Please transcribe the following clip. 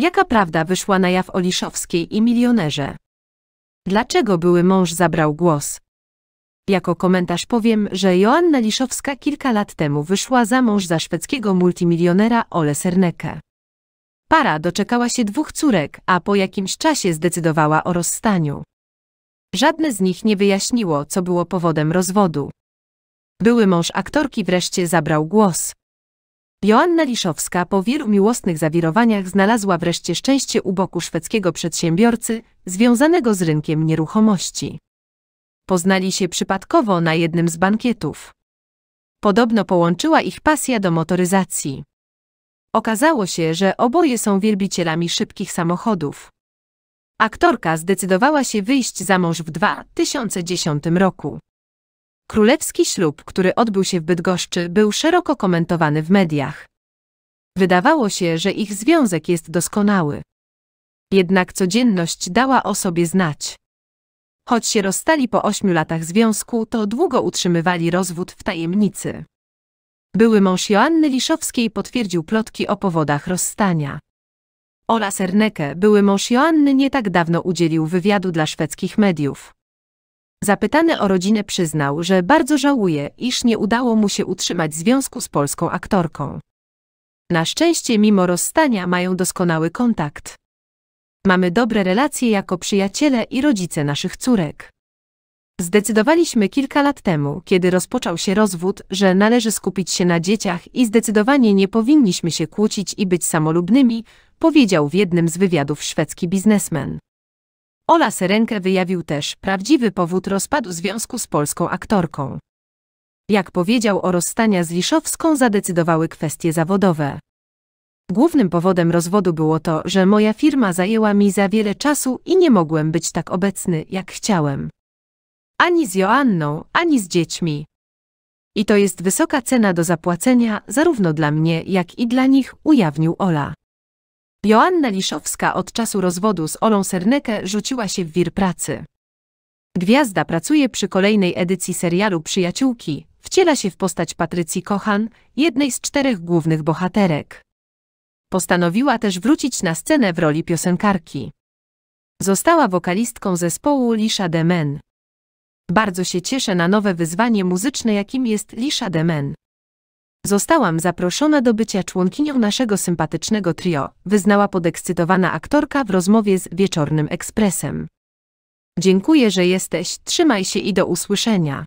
Jaka prawda wyszła na jaw o Liszowskiej i milionerze? Dlaczego były mąż zabrał głos? Jako komentarz powiem, że Joanna Liszowska kilka lat temu wyszła za mąż za szwedzkiego multimilionera Ole Serneke. Para doczekała się dwóch córek, a po jakimś czasie zdecydowała o rozstaniu. Żadne z nich nie wyjaśniło, co było powodem rozwodu. Były mąż aktorki wreszcie zabrał głos. Joanna Liszowska po wielu miłosnych zawirowaniach znalazła wreszcie szczęście u boku szwedzkiego przedsiębiorcy związanego z rynkiem nieruchomości. Poznali się przypadkowo na jednym z bankietów. Podobno połączyła ich pasja do motoryzacji. Okazało się, że oboje są wielbicielami szybkich samochodów. Aktorka zdecydowała się wyjść za mąż w 2010 roku. Królewski ślub, który odbył się w Bydgoszczy, był szeroko komentowany w mediach. Wydawało się, że ich związek jest doskonały. Jednak codzienność dała o sobie znać. Choć się rozstali po ośmiu latach związku, to długo utrzymywali rozwód w tajemnicy. Były mąż Joanny Liszowskiej potwierdził plotki o powodach rozstania. Ola Serneke, były mąż Joanny nie tak dawno udzielił wywiadu dla szwedzkich mediów. Zapytany o rodzinę przyznał, że bardzo żałuje, iż nie udało mu się utrzymać związku z polską aktorką. Na szczęście mimo rozstania mają doskonały kontakt. Mamy dobre relacje jako przyjaciele i rodzice naszych córek. Zdecydowaliśmy kilka lat temu, kiedy rozpoczął się rozwód, że należy skupić się na dzieciach i zdecydowanie nie powinniśmy się kłócić i być samolubnymi, powiedział w jednym z wywiadów szwedzki biznesmen. Ola Serenkę wyjawił też prawdziwy powód rozpadu związku z polską aktorką. Jak powiedział o rozstania z Liszowską zadecydowały kwestie zawodowe. Głównym powodem rozwodu było to, że moja firma zajęła mi za wiele czasu i nie mogłem być tak obecny, jak chciałem. Ani z Joanną, ani z dziećmi. I to jest wysoka cena do zapłacenia zarówno dla mnie, jak i dla nich, ujawnił Ola. Joanna Liszowska od czasu rozwodu z Olą Sernekę rzuciła się w wir pracy. Gwiazda pracuje przy kolejnej edycji serialu Przyjaciółki, wciela się w postać Patrycji Kochan, jednej z czterech głównych bohaterek. Postanowiła też wrócić na scenę w roli piosenkarki. Została wokalistką zespołu Lisza Demen. Bardzo się cieszę na nowe wyzwanie muzyczne, jakim jest Lisza Demen. Zostałam zaproszona do bycia członkinią naszego sympatycznego trio, wyznała podekscytowana aktorka w rozmowie z Wieczornym Ekspresem. Dziękuję, że jesteś, trzymaj się i do usłyszenia.